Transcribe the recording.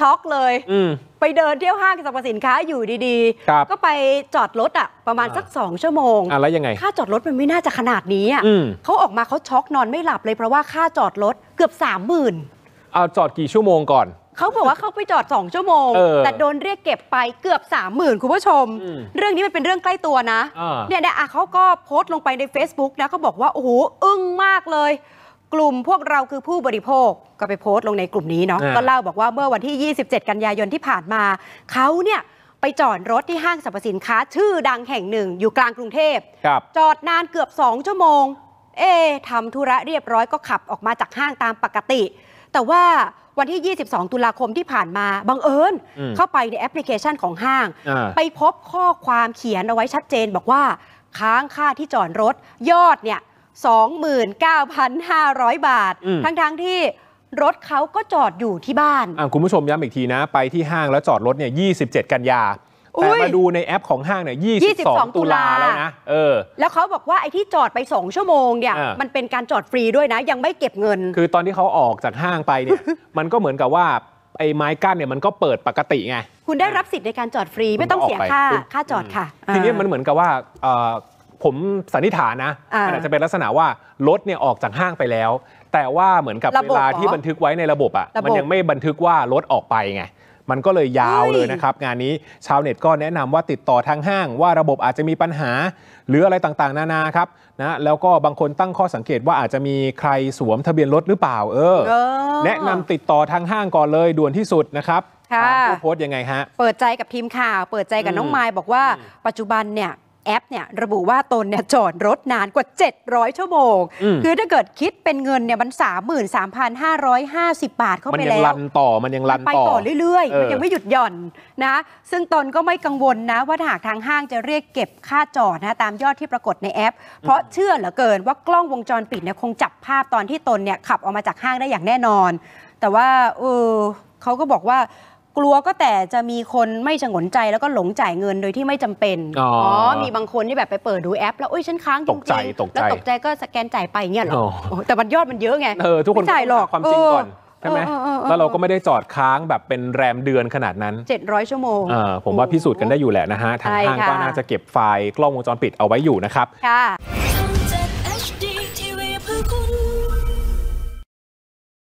ช็อกเลยไปเดินเที่ยวห้างสรรพสินค้าอยู่ดีๆ ก็ไปจอดรถอ่ะประมาณสักสองชั่วโมงอะไรยังไงค่าจอดรถมันไม่น่าจะขนาดนี้อะเขาออกมาเขาช็อกนอนไม่หลับเลย เพราะว่าค่าจอดรถเกือบสามหมื่นเอาจอดกี่ชั่วโมงก่อน เขาบอกว่าเขาไปจอดสองชั่วโมง แต่โดนเรียกเก็บไปเกือบสามหมื่นคุณผู้ชมเรื่องนี้มันเป็นเรื่องใกล้ตัวนะเนี่ยนะเขาก็โพสต์ลงไปใน Facebook นะเขาบอกว่าโอ้โหอึ้งมากเลยกลุ่มพวกเราคือผู้บริโภคก็ไปโพสต์ลงในกลุ่มนี้เนาะก็เล่าบอกว่าเมื่อวันที่ 27 กันยายนที่ผ่านมา เขาเนี่ยไปจอดรถที่ห้างสรรพสินค้า ชื่อดังแห่งหนึ่งอยู่กลางกรุงเทพครับจอดนานเกือบ 2 ชั่วโมง เอทำธุระเรียบร้อยก็ขับออกมาจากห้างตามปกติ แต่ว่าวันที่ 22 ตุลาคมที่ผ่านมาบังเอิญเข้าไปในแอปพลิเคชันของห้าง ไปพบข้อความเขียนเอาไว้ชัดเจนบอกว่าค้างค่าที่จอดรถยอดเนี่ย29,500 บาท ทั้งๆทที่รถเขาก็จอดอยู่ที่บ้าน คุณผู้ชมย้ำอีกทีนะ ไปที่ห้างแล้วจอดรถเนี่ย 27 กันยา แต่มาดูในแอปของห้างเนี่ย 22 ตุลาแล้วนะเออ แล้วเขาบอกว่าไอ้ที่จอดไป 2 ชั่วโมงเนี่ย มันเป็นการจอดฟรีด้วยนะ ยังไม่เก็บเงิน คือตอนที่เขาออกจากห้างไปเนี่ย มันก็เหมือนกับว่าไอ้ไม้กั้นเนี่ยมันก็เปิดปกติไง คุณได้รับสิทธิ์ในการจอดฟรี ไม่ต้องเสียค่า ค่าจอดค่ะ ทีนี้มันเหมือนกับว่าผมสันนิษฐานนะมันอาจจะเป็นลักษณะว่า รถเนี่ยออกจากห้างไปแล้ว แต่ว่าเหมือนกับเวลาที่บันทึกไว้ในระบบอ่ะมันยังไม่บันทึกว่ารถออกไปไงมันก็เลยยาวเลยนะครับงานนี้ชาวเน็ตก็แนะนำว่าติดต่อทางห้าง ว่าระบบอาจจะมีปัญหา หรืออะไรต่างๆนานาครับนะแล้วก็บางคนตั้งข้อสังเกตว่าอาจจะมีใครสวมทะเบียนรถหรือเปล่าเออ แนะนำติดต่อทางห้างก่อนเลยด่วนที่สุดนะครับค่ะโพสต์ยังไงฮะเปิดใจกับทีมข่าวเปิดใจกับน้องไมล์บอกว่าปัจจุบันเนี่ยแอปเนี่ยระบุว่าตนเนี่ยจอดรถนานกว่า 700 ชั่วโมง คือถ้าเกิดคิดเป็นเงินเนี่ยมัน33,550 บาทเข้าไปแล้ว มันยังรันต่อ มันยังรันต่อ ไปต่อเรื่อยๆ มันยังไม่หยุดหย่อนนะ ซึ่งตนก็ไม่กังวลนะว่าหากทางห้างจะเรียกเก็บค่าจอดนะ ตามยอดที่ปรากฏในแอป เพราะเชื่อเหลือเกินว่ากล้องวงจรปิดเนี่ยคงจับภาพตอนที่ตนเนี่ยขับออกมาจากห้างได้อย่างแน่นอน แต่ว่าเออเขาก็บอกว่ากลัวก็แต่จะมีคนไม่ฉงนใจแล้วก็หลงจ่ายเงินโดยที่ไม่จำเป็น อ๋อ มีบางคนที่แบบไปเปิดดูแอป แล้วออ้ยฉันค้างจริงตกใจ ตกใจแล้วตกใจก็สแกนจ่ายไปงเงี้ยหรอแต่มันยอดมันเยอะไง เออทุกคนจ่ายหรอกความจริงก่อน ใช่ไหมแล้วเราก็ไม่ได้จอดค้างแบบเป็นแรมเดือนขนาดนั้นเจ็ดร้อยชั่วโมง เออผมว่าพิสูจน์กันได้อยู่แหละนะฮะทางห้างก็น่าจะเก็บไฟล์กล้องวงจรปิดเอาไว้อยู่นะครับ ค่ะ